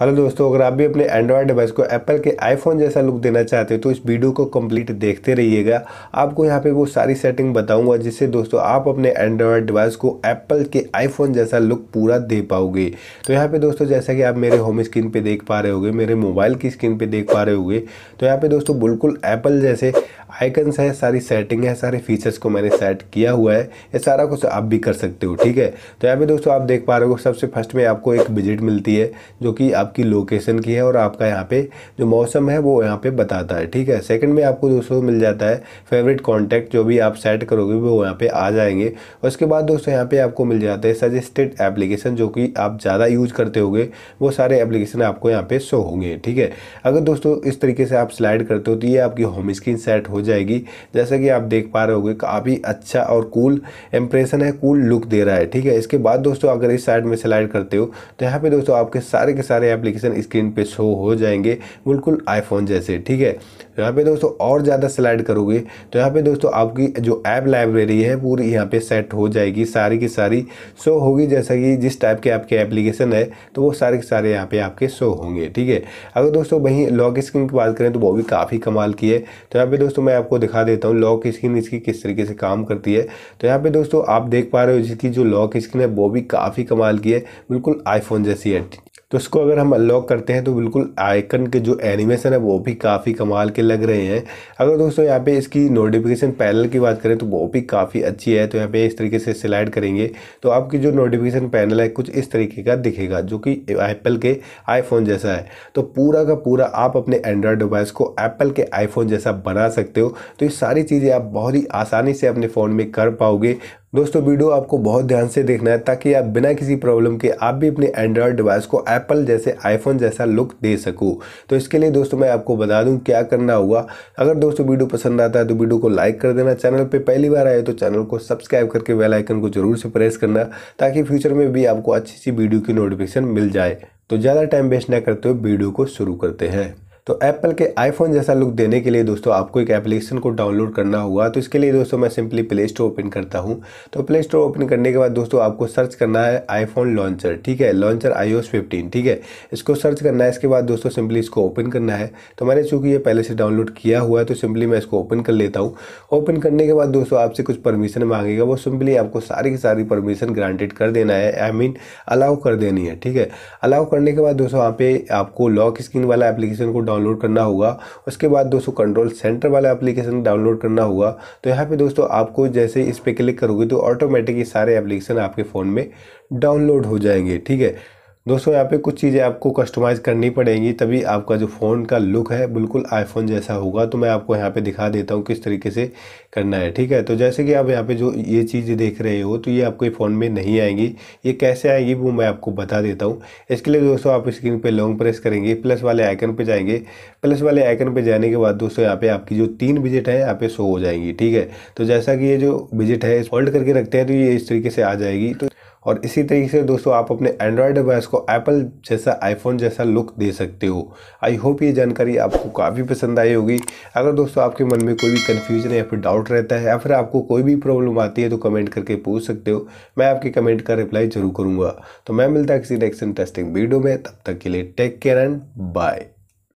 hello दोस्तों अगर आप भी अपने एंड्रॉयड डिवाइस को एप्पल के आईफोन जैसा लुक देना चाहते हो तो इस वीडियो को कंप्लीट देखते रहिएगा आपको यहाँ पे वो सारी सेटिंग बताऊंगा जिससे दोस्तों आप अपने एंड्रॉयड डिवाइस को एप्पल के आईफोन जैसा लुक पूरा दे पाओगे तो यहाँ पे दोस्तों जैसा कि आप मेरे होम स्क्रीन पर देख पा रहे होगे मेरे मोबाइल की स्क्रीन पर देख पा रहे होगे तो यहाँ पर दोस्तों बिल्कुल एप्पल जैसे आइकन्स है सारी सेटिंग है सारे फीचर्स को मैंने सेट किया हुआ है ये सारा कुछ आप भी कर सकते हो ठीक है तो यहाँ पे दोस्तों आप देख पा रहे हो सबसे फर्स्ट में आपको एक विजिट मिलती है जो कि आप आपकी लोकेशन की है और आपका यहाँ पे जो मौसम है वो यहाँ पे बताता है ठीक है सेकंड में आपको दोस्तों मिल जाता है फेवरेट कॉन्टैक्ट जो भी आप सेट करोगे वो यहाँ पे आ जाएंगे और उसके बाद दोस्तों यहाँ पे आपको मिल जाता है सजेस्टेड एप्लीकेशन जो कि आप ज़्यादा यूज करते होगे वो सारे एप्लीकेशन आपको यहाँ पे शो होंगे ठीक है अगर दोस्तों इस तरीके से आप स्लाइड करते हो तो ये आपकी होम स्क्रीन सेट हो जाएगी जैसा कि आप देख पा रहे हो काफ़ी अच्छा और कूल इंप्रेशन है कूल लुक दे रहा है ठीक है इसके बाद दोस्तों अगर इस साइड में स्लाइड करते हो तो यहाँ पे दोस्तों आपके सारे के सारे एप्लीकेशन स्क्रीन पे शो हो जाएंगे बिल्कुल आईफोन जैसे ठीक है तो यहाँ पे दोस्तों और ज़्यादा स्लाइड करोगे तो यहाँ पे दोस्तों आपकी जो ऐप लाइब्रेरी है पूरी यहाँ पे सेट हो जाएगी सारी की सारी शो होगी जैसा कि जिस टाइप के आपके एप्लीकेशन है तो वो सारे के सारे यहाँ पे आपके शो होंगे ठीक है अगर दोस्तों वहीं लॉक स्क्रीन की बात करें तो वो भी काफ़ी कमाल की है तो यहाँ पे दोस्तों मैं आपको दिखा देता हूँ लॉक स्क्रीन इसकी किस तरीके से काम करती है तो यहाँ पे दोस्तों आप देख पा रहे हो जिसकी जो लॉक स्क्रीन है वो भी काफ़ी कमाल की है बिल्कुल आईफोन जैसी है तो इसको अगर हम अनलॉक करते हैं तो बिल्कुल आइकन के जो एनिमेशन है वो भी काफ़ी कमाल के लग रहे हैं अगर दोस्तों यहाँ पे इसकी नोटिफिकेशन पैनल की बात करें तो वो भी काफ़ी अच्छी है तो यहाँ पे इस तरीके से सिलेक्ट करेंगे तो आपकी जो नोटिफिकेशन पैनल है कुछ इस तरीके का दिखेगा जो कि एप्पल के आईफोन जैसा है तो पूरा का पूरा आप अपने एंड्रॉयड डिवाइस को एप्पल के आईफोन जैसा बना सकते हो तो ये सारी चीज़ें आप बहुत ही आसानी से अपने फ़ोन में कर पाओगे दोस्तों वीडियो आपको बहुत ध्यान से देखना है ताकि आप बिना किसी प्रॉब्लम के आप भी अपने एंड्रॉयड डिवाइस को एप्पल जैसे आईफोन जैसा लुक दे सकूँ तो इसके लिए दोस्तों मैं आपको बता दूँ क्या करना होगा अगर दोस्तों वीडियो पसंद आता है तो वीडियो को लाइक कर देना चैनल पर पहली बार आए तो चैनल को सब्सक्राइब करके वेलाइकन को जरूर से प्रेस करना ताकि फ्यूचर में भी आपको अच्छी सी वीडियो की नोटिफिकेशन मिल जाए तो ज़्यादा टाइम वेस्ट ना करते हुए वीडियो को शुरू करते हैं तो एप्पल के आईफोन जैसा लुक देने के लिए दोस्तों आपको एक एप्लीकेशन को डाउनलोड करना होगा तो इसके लिए दोस्तों मैं सिंपली प्ले स्टोर ओपन करता हूँ तो प्ले स्टोर ओपन करने के बाद दोस्तों आपको सर्च करना है आईफोन लॉन्चर ठीक है लॉन्चर आई ओ ठीक है इसको सर्च करना है इसके बाद दोस्तों सिंपली इसको ओपन करना है तो मैंने चूँकि ये पहले से डाउनलोड किया हुआ है तो सिंपली मैं इसको ओपन कर लेता हूँ ओपन करने के बाद दोस्तों आपसे कुछ परमिशन मांगेगा वो सिंपली आपको सारी की सारी परमिशन ग्रांटेड कर देना है आई मीन अलाउ कर देनी है ठीक है अलाउ करने के बाद दोस्तों वहाँ पे आपको लॉक स्क्रीन वाला एप्लीकेशन को डाउन डाउनलोड करना होगा उसके बाद दोस्तों कंट्रोल सेंटर वाला एप्लीकेशन डाउनलोड करना होगा तो यहाँ पे दोस्तों आपको जैसे इस पर क्लिक करोगे तो ऑटोमेटिक ये सारे एप्लीकेशन आपके फ़ोन में डाउनलोड हो जाएंगे ठीक है दोस्तों यहाँ पे कुछ चीज़ें आपको कस्टमाइज़ करनी पड़ेंगी तभी आपका जो फ़ोन का लुक है बिल्कुल आईफोन जैसा होगा तो मैं आपको यहाँ पे दिखा देता हूँ किस तरीके से करना है ठीक है तो जैसे कि आप यहाँ पे जो ये चीज़ देख रहे हो तो ये आपके फ़ोन में नहीं आएंगी ये कैसे आएगी वो मैं आपको बता देता हूँ इसके लिए दोस्तों आप स्क्रीन पर लॉन्ग प्रेस करेंगे प्लस वाले आइकन पर जाएंगे प्लस वाले आइकन पर जाने के बाद दोस्तों यहाँ पर आपकी जो तीन विजिट है यहाँ पे शो हो जाएंगी ठीक है तो जैसा कि ये जो विजिट है फोल्ड करके रखते हैं तो ये इस तरीके से आ जाएगी तो और इसी तरीके से दोस्तों आप अपने एंड्रॉयड डिवाइस को एप्पल जैसा आईफोन जैसा लुक दे सकते हो आई होप ये जानकारी आपको काफ़ी पसंद आई होगी अगर दोस्तों आपके मन में कोई भी कन्फ्यूजन या फिर डाउट रहता है या फिर आपको कोई भी प्रॉब्लम आती है तो कमेंट करके पूछ सकते हो मैं आपके कमेंट का रिप्लाई जरूर करूँगा तो मैं मिलता है किसी नेक्स्ट इंटरेस्टिंग वीडियो में तब तक के लिए टेक केयर एंड बाय